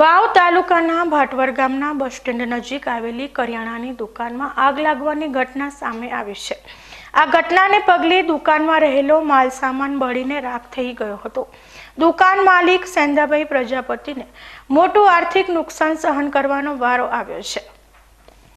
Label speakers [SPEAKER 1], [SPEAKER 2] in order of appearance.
[SPEAKER 1] વાવ તાલુકાના ભાટવર ગામના bus stand નજીક આવેલી કરિયાણાની દુકાનમાં આગ લાગવાની ઘટના સામે આવી છે આ ઘટનાને પગલે દુકાનમાં રહેલો માલ સામાન બળીને રાખ થઈ ગયો હતો દુકાન માલિક સેન્દ્રાભાઈ પ્રજાપતિને મોટું આર્થિક નુકસાન સહન કરવાનો વારો આવ્યો છે